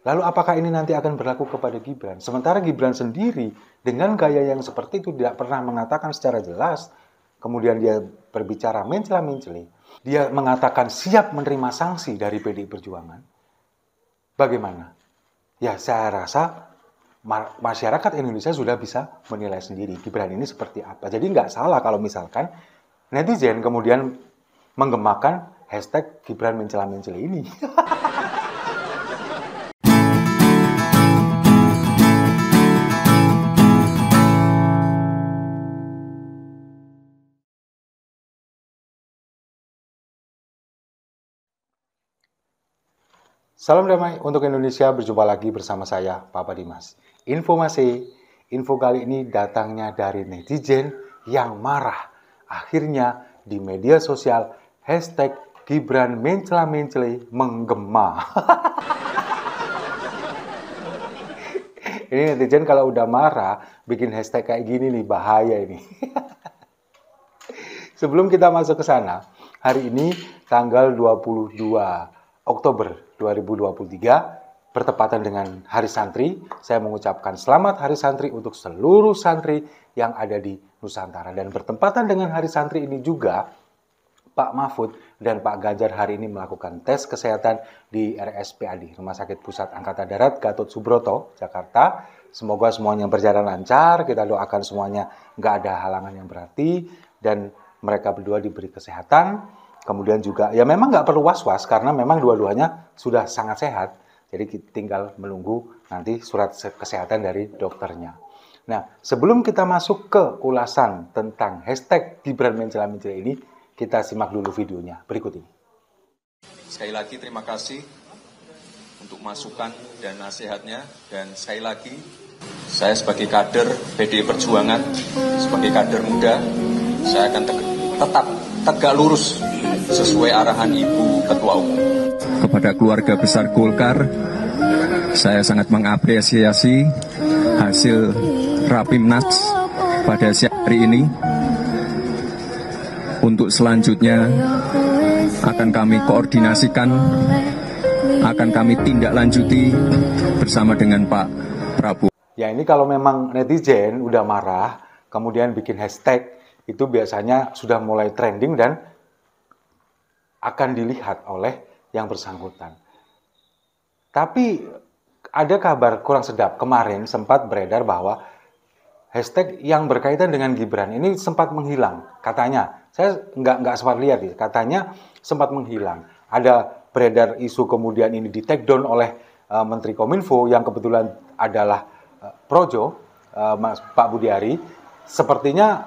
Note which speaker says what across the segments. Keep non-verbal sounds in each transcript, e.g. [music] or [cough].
Speaker 1: Lalu apakah ini nanti akan berlaku kepada Gibran? Sementara Gibran sendiri dengan gaya yang seperti itu tidak pernah mengatakan secara jelas, kemudian dia berbicara mencela-menceli, dia mengatakan siap menerima sanksi dari PDI Perjuangan. Bagaimana? Ya saya rasa masyarakat Indonesia sudah bisa menilai sendiri Gibran ini seperti apa. Jadi nggak salah kalau misalkan netizen kemudian menggemakan hashtag Gibran mencela-menceli ini. [laughs] Salam damai untuk Indonesia, berjumpa lagi bersama saya, Papa Dimas. Informasi, info kali ini datangnya dari netizen yang marah. Akhirnya di media sosial, hashtag Gibran mencela mencela menggema. [laughs] ini netizen kalau udah marah, bikin hashtag kayak gini nih, bahaya ini. [laughs] Sebelum kita masuk ke sana, hari ini tanggal 22 Oktober 2023 bertepatan dengan Hari Santri, saya mengucapkan selamat Hari Santri untuk seluruh santri yang ada di Nusantara dan bertepatan dengan Hari Santri ini juga Pak Mahfud dan Pak Ganjar hari ini melakukan tes kesehatan di RSPAD, Rumah Sakit Pusat Angkatan Darat Gatot Subroto, Jakarta. Semoga semuanya berjalan lancar, kita doakan semuanya nggak ada halangan yang berarti, dan mereka berdua diberi kesehatan Kemudian juga ya memang nggak perlu was-was karena memang dua-duanya sudah sangat sehat. Jadi tinggal menunggu nanti surat kesehatan dari dokternya. Nah, sebelum kita masuk ke ulasan tentang hashtag Gibran Menjela Menjela ini, kita simak dulu videonya berikut ini. Sekali lagi terima kasih untuk masukan dan nasihatnya. Dan sekali lagi, saya sebagai kader PD Perjuangan, sebagai kader muda, saya akan tetap tegak lurus sesuai arahan Ibu Ketua Umum. Kepada keluarga besar Golkar, saya sangat mengapresiasi hasil Rapimnas pada siang hari ini. Untuk selanjutnya akan kami koordinasikan, akan kami tindak lanjuti bersama dengan Pak Prabowo. Ya ini kalau memang netizen udah marah, kemudian bikin hashtag, itu biasanya sudah mulai trending dan akan dilihat oleh yang bersangkutan. Tapi ada kabar kurang sedap kemarin sempat beredar bahwa hashtag yang berkaitan dengan Gibran ini sempat menghilang katanya. Saya nggak nggak sempat lihat sih, ya, katanya sempat menghilang. Ada beredar isu kemudian ini di take down oleh uh, Menteri Kominfo yang kebetulan adalah uh, Projo uh, Mas Pak Budiari. Sepertinya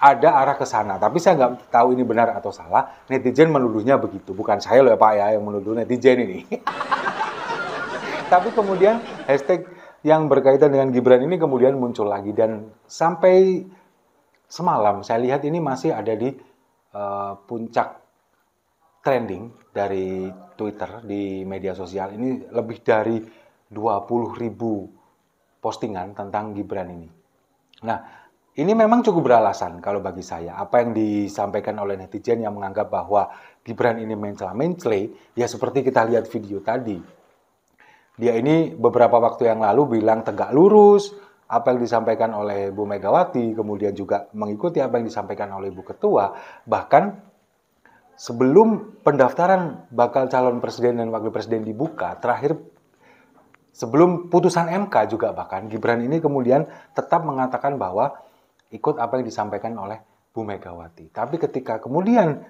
Speaker 1: ada arah ke sana, tapi saya nggak tahu ini benar atau salah. Netizen menuduhnya begitu, bukan saya loh ya Pak ya yang menuduh netizen ini. [laughs] tapi kemudian hashtag yang berkaitan dengan Gibran ini kemudian muncul lagi dan sampai semalam saya lihat ini masih ada di uh, puncak trending dari Twitter di media sosial ini lebih dari 20 ribu postingan tentang Gibran ini. Nah, ini memang cukup beralasan kalau bagi saya. Apa yang disampaikan oleh netizen yang menganggap bahwa Gibran ini mencela-mencela, ya seperti kita lihat video tadi. Dia ini beberapa waktu yang lalu bilang tegak lurus, apa yang disampaikan oleh Bu Megawati, kemudian juga mengikuti apa yang disampaikan oleh Bu Ketua, bahkan sebelum pendaftaran bakal calon presiden dan wakil presiden dibuka, terakhir sebelum putusan MK juga bahkan Gibran ini kemudian tetap mengatakan bahwa ikut apa yang disampaikan oleh Bu Megawati. Tapi ketika kemudian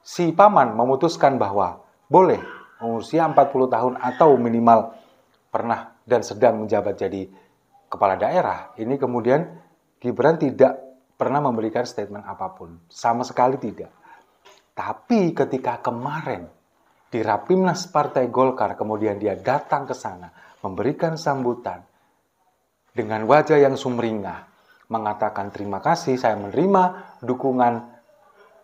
Speaker 1: si paman memutuskan bahwa boleh usia 40 tahun atau minimal pernah dan sedang menjabat jadi kepala daerah, ini kemudian Gibran tidak pernah memberikan statement apapun, sama sekali tidak. Tapi ketika kemarin di Rapimnas Partai Golkar kemudian dia datang ke sana memberikan sambutan dengan wajah yang sumringah, mengatakan terima kasih, saya menerima dukungan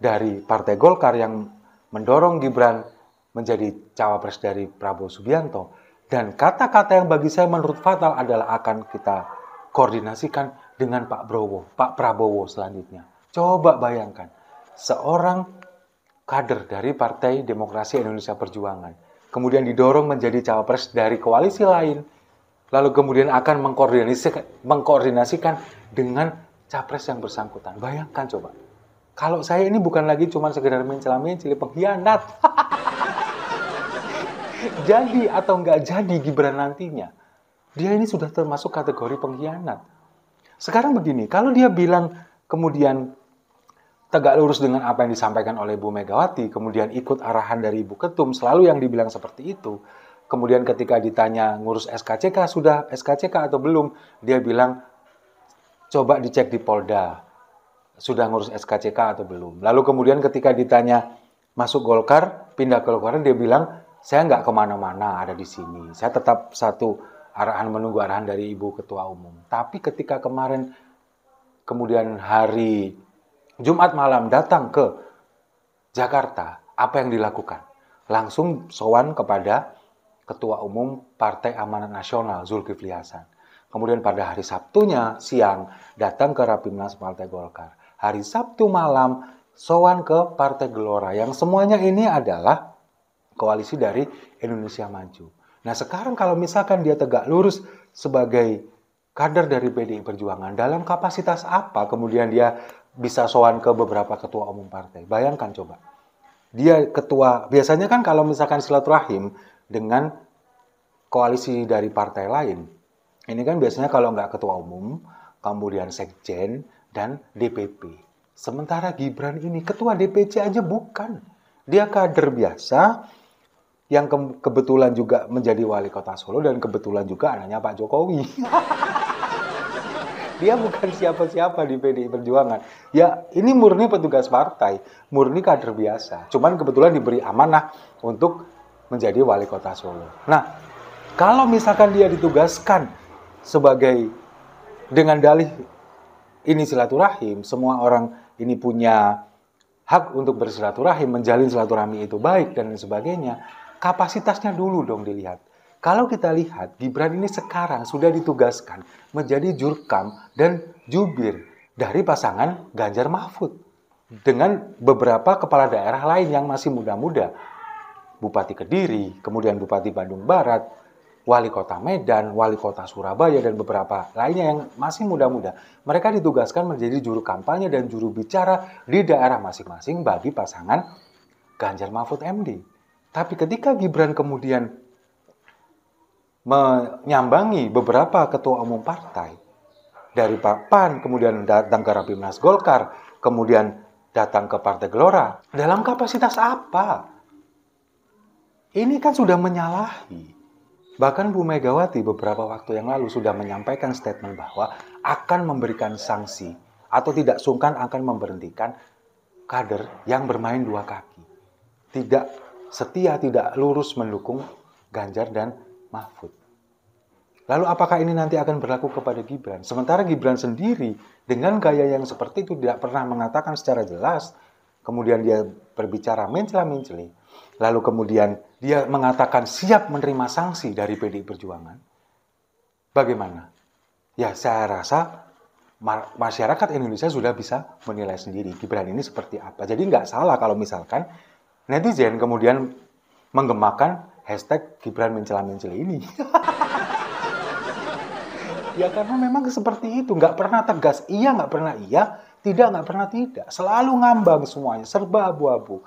Speaker 1: dari Partai Golkar yang mendorong Gibran menjadi cawapres dari Prabowo Subianto. Dan kata-kata yang bagi saya menurut fatal adalah akan kita koordinasikan dengan Pak Prabowo, Pak Prabowo selanjutnya. Coba bayangkan, seorang kader dari Partai Demokrasi Indonesia Perjuangan kemudian didorong menjadi cawapres dari koalisi lain lalu kemudian akan mengkoordinasikan, mengkoordinasikan dengan capres yang bersangkutan. Bayangkan coba, kalau saya ini bukan lagi cuma sekedar mencelamin cili pengkhianat. [laughs] jadi atau nggak jadi Gibran nantinya, dia ini sudah termasuk kategori pengkhianat. Sekarang begini, kalau dia bilang kemudian tegak lurus dengan apa yang disampaikan oleh Bu Megawati, kemudian ikut arahan dari Ibu Ketum, selalu yang dibilang seperti itu, Kemudian ketika ditanya ngurus SKCK, sudah SKCK atau belum? Dia bilang, coba dicek di Polda, sudah ngurus SKCK atau belum. Lalu kemudian ketika ditanya masuk Golkar, pindah ke Golkar, dia bilang, saya nggak kemana-mana ada di sini. Saya tetap satu arahan menunggu arahan dari Ibu Ketua Umum. Tapi ketika kemarin, kemudian hari Jumat malam datang ke Jakarta, apa yang dilakukan? Langsung sowan kepada Ketua Umum Partai Amanat Nasional Zulkifli Hasan. Kemudian pada hari Sabtunya siang datang ke Rapimnas Partai Golkar. Hari Sabtu malam sowan ke Partai Gelora yang semuanya ini adalah koalisi dari Indonesia Maju. Nah sekarang kalau misalkan dia tegak lurus sebagai kader dari PDI Perjuangan, dalam kapasitas apa kemudian dia bisa sowan ke beberapa ketua umum partai? Bayangkan coba. Dia ketua, biasanya kan kalau misalkan silaturahim, dengan koalisi dari partai lain. Ini kan biasanya kalau nggak ketua umum, kemudian sekjen, dan DPP. Sementara Gibran ini ketua DPC aja bukan. Dia kader biasa yang ke kebetulan juga menjadi wali kota Solo dan kebetulan juga anaknya Pak Jokowi. [laughs] dia bukan siapa-siapa di PDI Perjuangan. Ya, ini murni petugas partai, murni kader biasa. Cuman kebetulan diberi amanah untuk menjadi wali kota Solo. Nah, kalau misalkan dia ditugaskan sebagai dengan dalih ini silaturahim, semua orang ini punya hak untuk bersilaturahim, menjalin silaturahmi itu baik dan sebagainya, kapasitasnya dulu dong dilihat. Kalau kita lihat, Gibran ini sekarang sudah ditugaskan menjadi jurkam dan jubir dari pasangan Ganjar Mahfud dengan beberapa kepala daerah lain yang masih muda-muda. Bupati Kediri, kemudian Bupati Bandung Barat, Wali Kota Medan, Wali Kota Surabaya, dan beberapa lainnya yang masih muda-muda. Mereka ditugaskan menjadi juru kampanye dan juru bicara di daerah masing-masing bagi pasangan Ganjar Mahfud MD. Tapi ketika Gibran kemudian menyambangi beberapa ketua umum partai, dari Pak PAN, kemudian datang ke Rapimnas Golkar, kemudian datang ke Partai Gelora. Dalam kapasitas apa? Ini kan sudah menyalahi. Bahkan Bu Megawati beberapa waktu yang lalu sudah menyampaikan statement bahwa akan memberikan sanksi atau tidak sungkan akan memberhentikan kader yang bermain dua kaki. Tidak setia, tidak lurus mendukung Ganjar dan Mahfud. Lalu apakah ini nanti akan berlaku kepada Gibran? Sementara Gibran sendiri dengan gaya yang seperti itu tidak pernah mengatakan secara jelas, kemudian dia berbicara mencela-menceli, lalu kemudian dia mengatakan siap menerima sanksi dari PDI Perjuangan, bagaimana? Ya, saya rasa masyarakat Indonesia sudah bisa menilai sendiri Gibran ini seperti apa. Jadi nggak salah kalau misalkan netizen kemudian menggemakan hashtag Gibran mencela-mencela ini. [laughs] ya karena memang seperti itu, nggak pernah tegas iya, nggak pernah iya, tidak nggak pernah tidak, selalu ngambang semuanya, serba abu-abu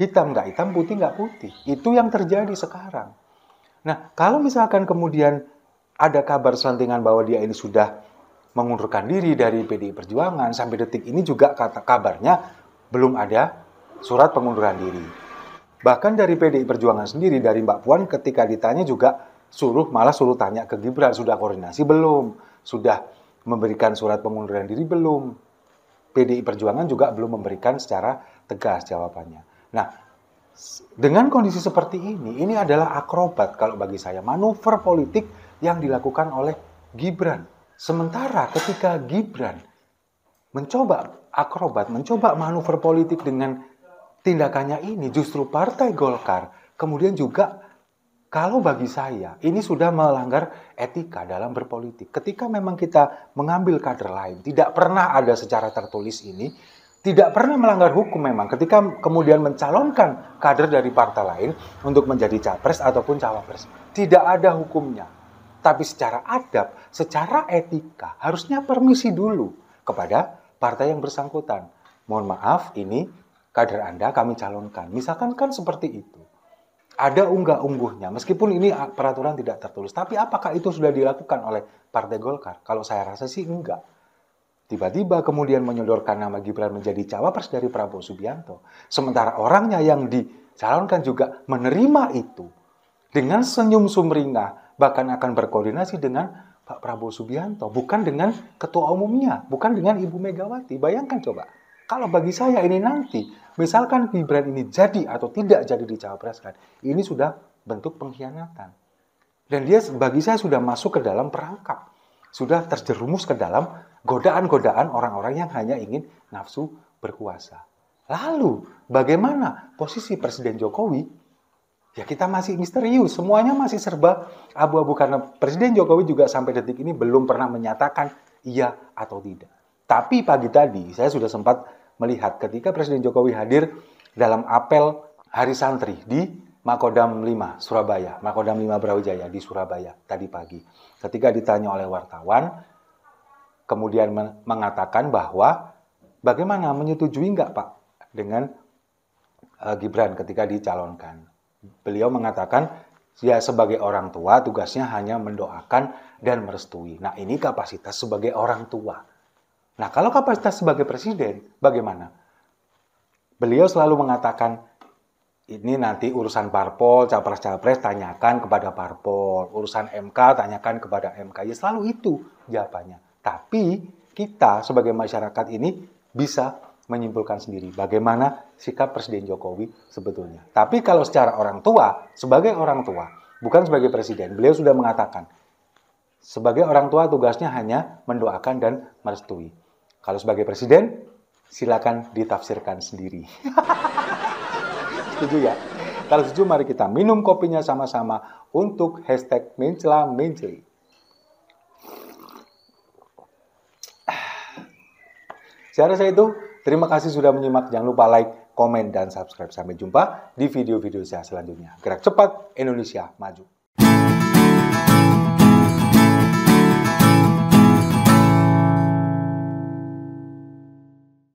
Speaker 1: hitam nggak hitam, putih nggak putih. Itu yang terjadi sekarang. Nah, kalau misalkan kemudian ada kabar selentingan bahwa dia ini sudah mengundurkan diri dari PDI Perjuangan sampai detik ini juga kata kabarnya belum ada surat pengunduran diri. Bahkan dari PDI Perjuangan sendiri dari Mbak Puan ketika ditanya juga suruh malah suruh tanya ke Gibran sudah koordinasi belum? Sudah memberikan surat pengunduran diri belum? PDI Perjuangan juga belum memberikan secara tegas jawabannya. Nah, dengan kondisi seperti ini, ini adalah akrobat kalau bagi saya, manuver politik yang dilakukan oleh Gibran. Sementara ketika Gibran mencoba akrobat, mencoba manuver politik dengan tindakannya ini, justru Partai Golkar kemudian juga kalau bagi saya ini sudah melanggar etika dalam berpolitik. Ketika memang kita mengambil kader lain, tidak pernah ada secara tertulis ini, tidak pernah melanggar hukum memang ketika kemudian mencalonkan kader dari partai lain untuk menjadi capres ataupun cawapres. Tidak ada hukumnya. Tapi secara adab, secara etika harusnya permisi dulu kepada partai yang bersangkutan. Mohon maaf, ini kader Anda kami calonkan. Misalkan kan seperti itu. Ada unggah-ungguhnya, meskipun ini peraturan tidak tertulis. Tapi apakah itu sudah dilakukan oleh Partai Golkar? Kalau saya rasa sih enggak tiba-tiba kemudian menyodorkan nama Gibran menjadi cawapres dari Prabowo Subianto. Sementara orangnya yang dicalonkan juga menerima itu dengan senyum sumringah, bahkan akan berkoordinasi dengan Pak Prabowo Subianto, bukan dengan ketua umumnya, bukan dengan Ibu Megawati. Bayangkan coba, kalau bagi saya ini nanti, misalkan Gibran ini jadi atau tidak jadi dicawapreskan, ini sudah bentuk pengkhianatan. Dan dia bagi saya sudah masuk ke dalam perangkap, sudah terjerumus ke dalam godaan-godaan orang-orang yang hanya ingin nafsu berkuasa. Lalu, bagaimana posisi Presiden Jokowi? Ya kita masih misterius, semuanya masih serba abu-abu karena Presiden Jokowi juga sampai detik ini belum pernah menyatakan iya atau tidak. Tapi pagi tadi saya sudah sempat melihat ketika Presiden Jokowi hadir dalam apel Hari Santri di Makodam 5 Surabaya, Makodam 5 Brawijaya di Surabaya tadi pagi. Ketika ditanya oleh wartawan, kemudian mengatakan bahwa bagaimana menyetujui nggak Pak dengan uh, Gibran ketika dicalonkan. Beliau mengatakan ya sebagai orang tua tugasnya hanya mendoakan dan merestui. Nah ini kapasitas sebagai orang tua. Nah kalau kapasitas sebagai presiden bagaimana? Beliau selalu mengatakan ini nanti urusan parpol, capres-capres tanyakan kepada parpol, urusan MK tanyakan kepada MK. Ya selalu itu jawabannya. Tapi kita sebagai masyarakat ini bisa menyimpulkan sendiri bagaimana sikap Presiden Jokowi sebetulnya. Tapi kalau secara orang tua, sebagai orang tua, bukan sebagai presiden, beliau sudah mengatakan sebagai orang tua tugasnya hanya mendoakan dan merestui. Kalau sebagai presiden, silakan ditafsirkan sendiri. [laughs] setuju ya? Kalau setuju mari kita minum kopinya sama-sama untuk hashtag mencela menceli. Saya rasa itu. Terima kasih sudah menyimak. Jangan lupa like, komen, dan subscribe. Sampai jumpa di video-video saya selanjutnya. Gerak cepat, Indonesia maju.